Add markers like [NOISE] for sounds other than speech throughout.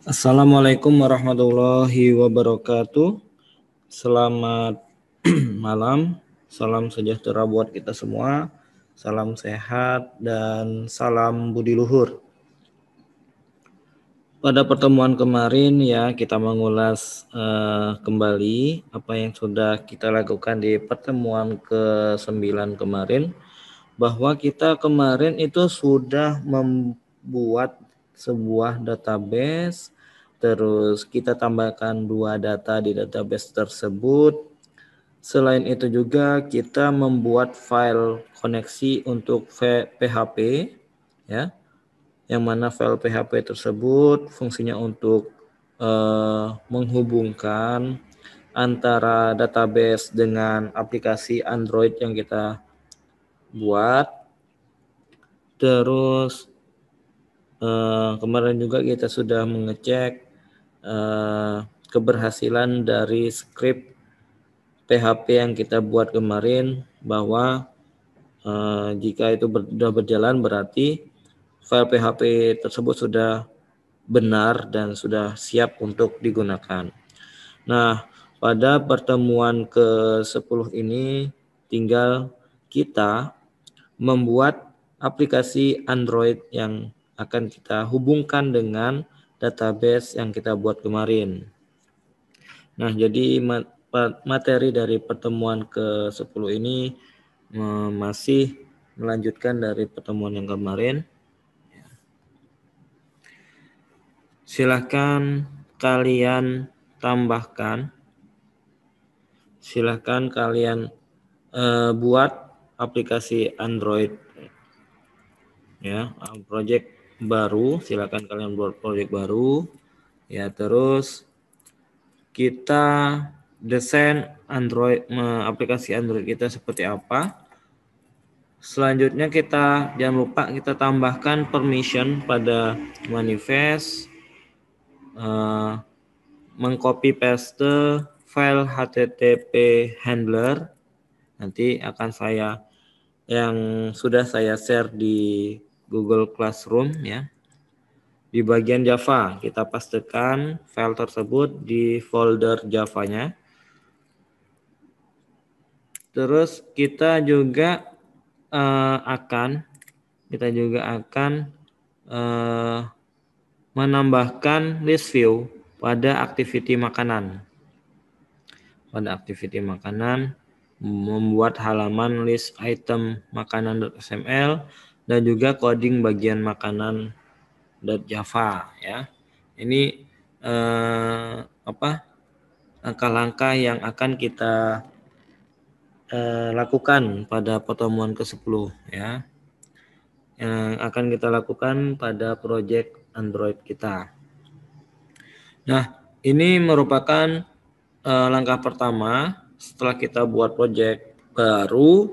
Assalamualaikum warahmatullahi wabarakatuh. Selamat [CLEARS THROAT] malam. Salam sejahtera buat kita semua. Salam sehat dan salam budi luhur. Pada pertemuan kemarin ya kita mengulas uh, kembali apa yang sudah kita lakukan di pertemuan ke-9 kemarin bahwa kita kemarin itu sudah membuat sebuah database, terus kita tambahkan dua data di database tersebut. Selain itu juga kita membuat file koneksi untuk PHP ya. Yang mana file PHP tersebut fungsinya untuk uh, menghubungkan antara database dengan aplikasi Android yang kita buat. Terus Eh, kemarin juga kita sudah mengecek uh, keberhasilan dari script PHP yang kita buat kemarin bahwa uh, jika itu ber, sudah berjalan berarti file PHP tersebut sudah benar dan sudah siap untuk digunakan. Nah, pada pertemuan ke-10 ini tinggal kita membuat aplikasi Android yang akan kita hubungkan dengan database yang kita buat kemarin. Nah, jadi materi dari pertemuan ke-10 ini masih melanjutkan dari pertemuan yang kemarin. Silahkan kalian tambahkan, silahkan kalian eh, buat aplikasi Android ya, project baru, silakan kalian buat proyek baru. Ya, terus kita desain Android aplikasi Android kita seperti apa. Selanjutnya kita jangan lupa kita tambahkan permission pada manifest uh, mengcopy paste file http handler nanti akan saya yang sudah saya share di Google Classroom ya. Di bagian Java, kita pastikan file tersebut di folder Java nya Terus kita juga uh, akan kita juga akan uh, menambahkan list view pada activity makanan. Pada activity makanan membuat halaman list item makanan.xml dan juga coding bagian makanan .java ya. Ini eh, apa? langkah-langkah yang akan kita eh, lakukan pada pertemuan ke-10 ya. Yang akan kita lakukan pada project Android kita. Nah, ini merupakan eh, langkah pertama setelah kita buat project baru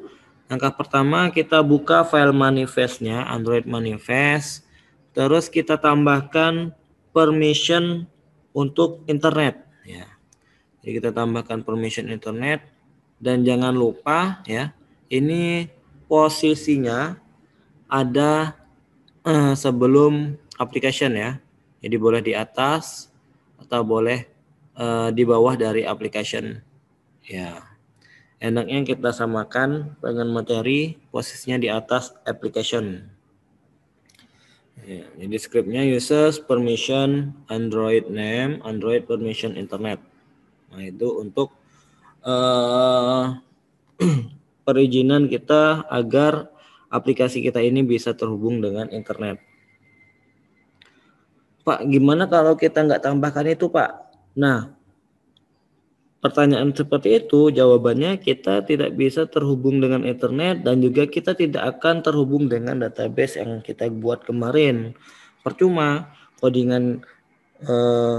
Langkah pertama kita buka file manifestnya, Android manifest. Terus kita tambahkan permission untuk internet. Ya. Jadi kita tambahkan permission internet dan jangan lupa ya, ini posisinya ada eh, sebelum application ya. Jadi boleh di atas atau boleh eh, di bawah dari application. Ya. Enaknya kita samakan dengan materi posisinya di atas application. Ya, jadi scriptnya users permission Android name Android permission internet. Nah itu untuk uh, [CLEARS THROAT] perizinan kita agar aplikasi kita ini bisa terhubung dengan internet. Pak, gimana kalau kita nggak tambahkan itu, Pak? Nah, pertanyaan seperti itu, jawabannya kita tidak bisa terhubung dengan internet dan juga kita tidak akan terhubung dengan database yang kita buat kemarin. Percuma codingan eh,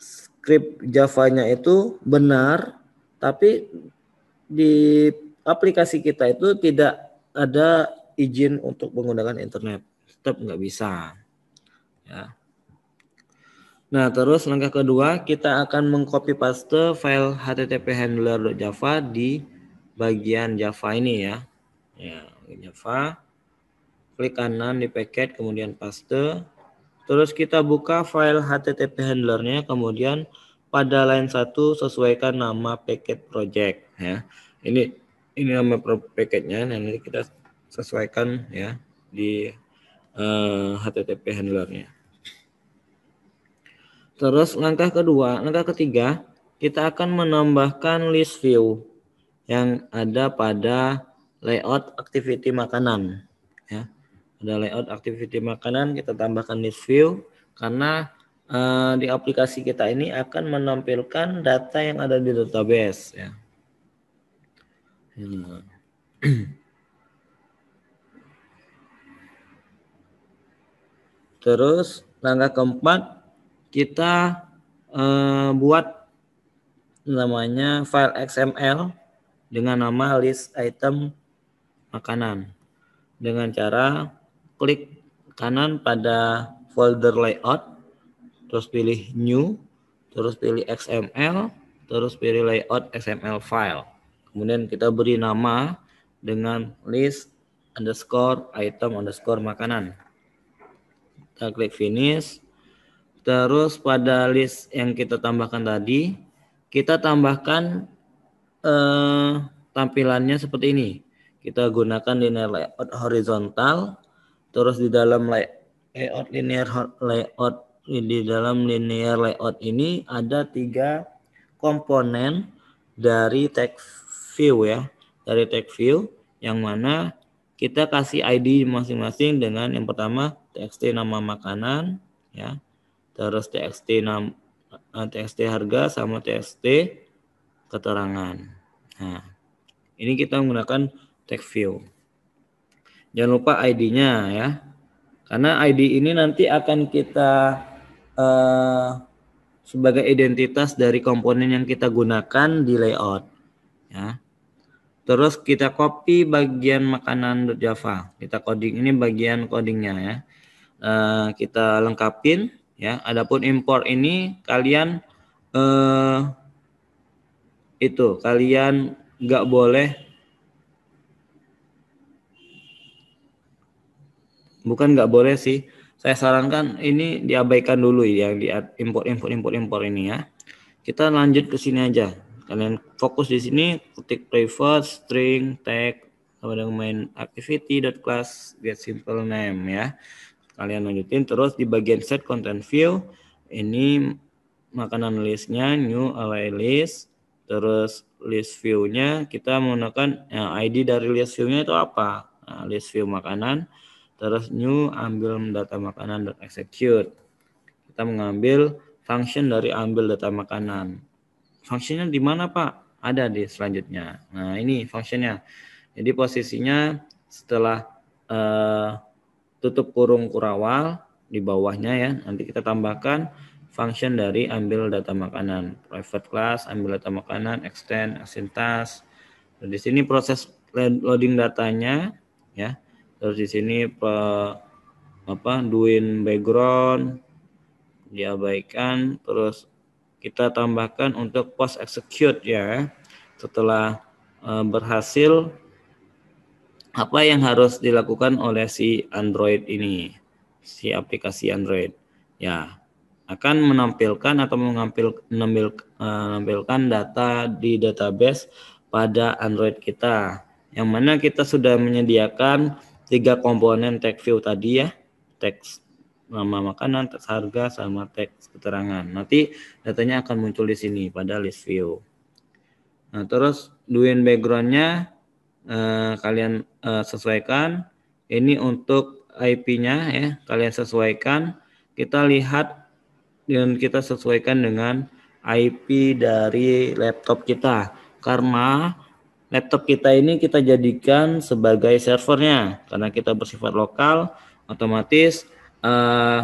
script Java-nya itu benar, tapi di aplikasi kita itu tidak ada izin untuk menggunakan internet. Tetap nggak bisa. Ya. Nah, terus langkah kedua kita akan mengcopy paste file http handler.java di bagian Java ini ya. Ya, Java. Klik kanan di paket kemudian paste. Terus kita buka file http handlernya kemudian pada line satu sesuaikan nama paket project ya. Ini ini nama paketnya nah, nanti kita sesuaikan ya di uh, eh, http handlernya. Terus langkah kedua, langkah ketiga, kita akan menambahkan list view yang ada pada layout activity makanan. Ya, ada layout activity makanan, kita tambahkan list view karena uh, di aplikasi kita ini akan menampilkan data yang ada di database. Ya. [CLEARS THROAT] Terus langkah keempat kita eh, buat namanya file XML dengan nama list item makanan dengan cara klik kanan pada folder layout terus pilih new terus pilih XML terus pilih layout XML file kemudian kita beri nama dengan list underscore item underscore makanan kita klik finish Terus pada list yang kita tambahkan tadi, kita tambahkan eh, tampilannya seperti ini. Kita gunakan linear layout horizontal, terus di dalam layout linear layout di dalam linear layout ini ada tiga komponen dari text view ya, dari text view yang mana kita kasih ID masing-masing dengan yang pertama text nama makanan ya terus txt nam txt eh, harga sama txt keterangan. Nah, ini kita menggunakan text view. Jangan lupa ID-nya ya. Karena ID ini nanti akan kita uh, sebagai identitas dari komponen yang kita gunakan di layout. Ya. Terus kita copy bagian makanan Java. Kita coding ini bagian codingnya ya. Eh, kita lengkapin Ya, adapun impor ini kalian eh, itu kalian nggak boleh bukan nggak boleh sih. Saya sarankan ini diabaikan dulu ya di impor impor impor impor ini ya. Kita lanjut ke sini aja. Kalian fokus di sini, ketik private string tag dengan main activity.class get simple name ya kalian lanjutin terus di bagian set content view ini makanan listnya new array list terus list view-nya kita menggunakan ya, eh, ID dari list view-nya itu apa nah, list view makanan terus new ambil data makanan dan execute kita mengambil function dari ambil data makanan functionnya di mana pak ada di selanjutnya nah ini functionnya jadi posisinya setelah uh, tutup kurung kurawal di bawahnya ya. Nanti kita tambahkan function dari ambil data makanan. Private class, ambil data makanan, extend, asintas. Terus di sini proses loading datanya ya. Terus di sini pe, apa doing background diabaikan terus kita tambahkan untuk post execute ya setelah e, berhasil apa yang harus dilakukan oleh si Android ini, si aplikasi Android. Ya, akan menampilkan atau mengambil menampilkan eh, data di database pada Android kita. Yang mana kita sudah menyediakan tiga komponen text view tadi ya, teks nama makanan, teks harga, sama teks keterangan. Nanti datanya akan muncul di sini pada list view. Nah, terus duin backgroundnya Eh, kalian eh, sesuaikan. Ini untuk IP-nya ya, kalian sesuaikan. Kita lihat dan kita sesuaikan dengan IP dari laptop kita. Karena laptop kita ini kita jadikan sebagai servernya karena kita bersifat lokal, otomatis eh,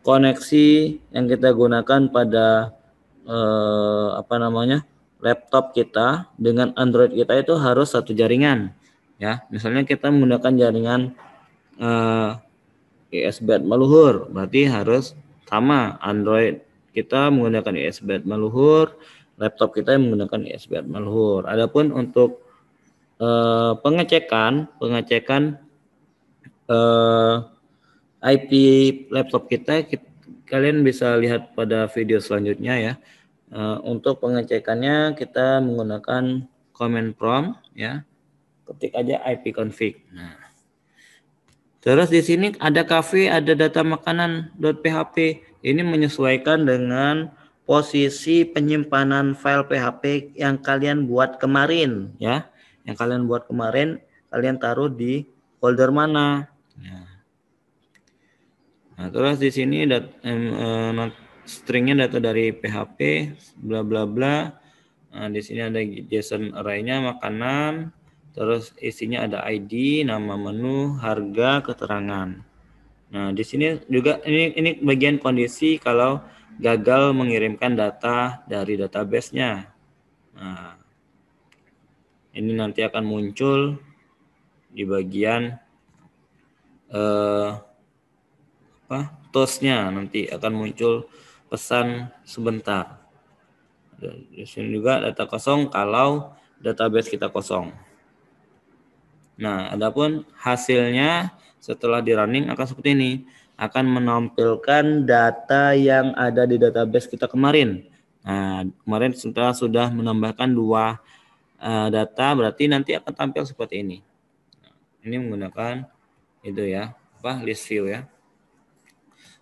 koneksi yang kita gunakan pada eh, apa namanya? laptop kita dengan Android kita itu harus satu jaringan ya misalnya kita menggunakan jaringan eh, USB Maluhur berarti harus sama Android kita menggunakan USB Maluhur laptop kita yang menggunakan USB Maluhur adapun untuk eh, pengecekan pengecekan eh, IP laptop kita, kita kalian bisa lihat pada video selanjutnya ya Eh, untuk pengecekannya kita menggunakan command prompt ya. Ketik aja ipconfig. Nah. Terus di sini ada cafe, ada data makanan.php. Ini menyesuaikan dengan posisi penyimpanan file PHP yang kalian buat kemarin ya. Yang kalian buat kemarin kalian taruh di folder mana. Nah, nah terus di sini dat, eh, stringnya data dari PHP bla bla bla nah, di sini ada JSON array-nya makanan terus isinya ada ID nama menu harga keterangan nah di sini juga ini ini bagian kondisi kalau gagal mengirimkan data dari database-nya nah ini nanti akan muncul di bagian eh, apa tosnya nanti akan muncul pesan sebentar. Ya, di sini juga data kosong kalau database kita kosong. Nah, adapun hasilnya setelah di running akan seperti ini, akan menampilkan data yang ada di database kita kemarin. Nah, kemarin setelah sudah menambahkan dua uh, data, berarti nanti akan tampil seperti ini. Nah, ini menggunakan itu ya, apa list view ya.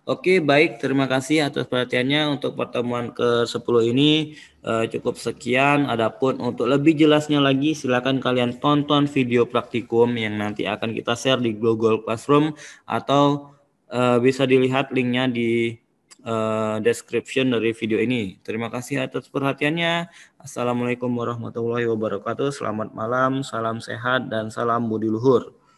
Oke, baik. Terima kasih atas perhatiannya untuk pertemuan ke-10 ini. Uh, cukup sekian. Adapun untuk lebih jelasnya lagi, silakan kalian tonton video praktikum yang nanti akan kita share di Google Classroom atau uh, bisa dilihat linknya di uh, description dari video ini. Terima kasih atas perhatiannya. Assalamualaikum warahmatullahi wabarakatuh. Selamat malam, salam sehat, dan salam budi luhur.